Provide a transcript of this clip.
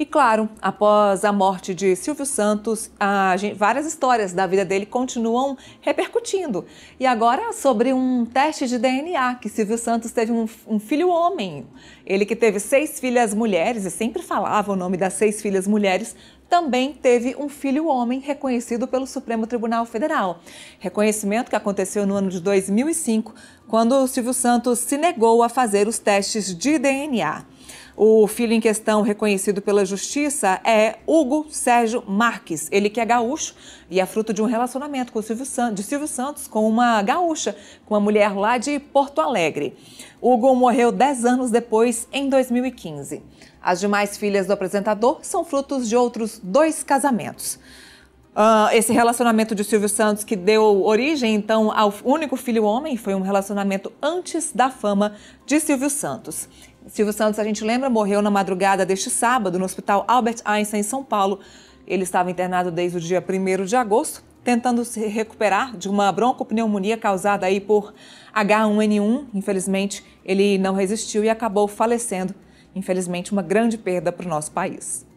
E claro, após a morte de Silvio Santos, várias histórias da vida dele continuam repercutindo. E agora sobre um teste de DNA, que Silvio Santos teve um, um filho homem. Ele que teve seis filhas mulheres, e sempre falava o nome das seis filhas mulheres, também teve um filho homem reconhecido pelo Supremo Tribunal Federal. Reconhecimento que aconteceu no ano de 2005, quando o Silvio Santos se negou a fazer os testes de DNA. O filho em questão, reconhecido pela justiça, é Hugo Sérgio Marques. Ele que é gaúcho e é fruto de um relacionamento com Silvio San... de Silvio Santos com uma gaúcha, com uma mulher lá de Porto Alegre. Hugo morreu 10 anos depois, em 2015. As demais filhas do apresentador são frutos de outros dois casamentos. Uh, esse relacionamento de Silvio Santos, que deu origem então ao único filho homem, foi um relacionamento antes da fama de Silvio Santos. Silvio Santos, a gente lembra, morreu na madrugada deste sábado no Hospital Albert Einstein, em São Paulo. Ele estava internado desde o dia 1 de agosto, tentando se recuperar de uma broncopneumonia causada aí por H1N1. Infelizmente, ele não resistiu e acabou falecendo Infelizmente, uma grande perda para o nosso país.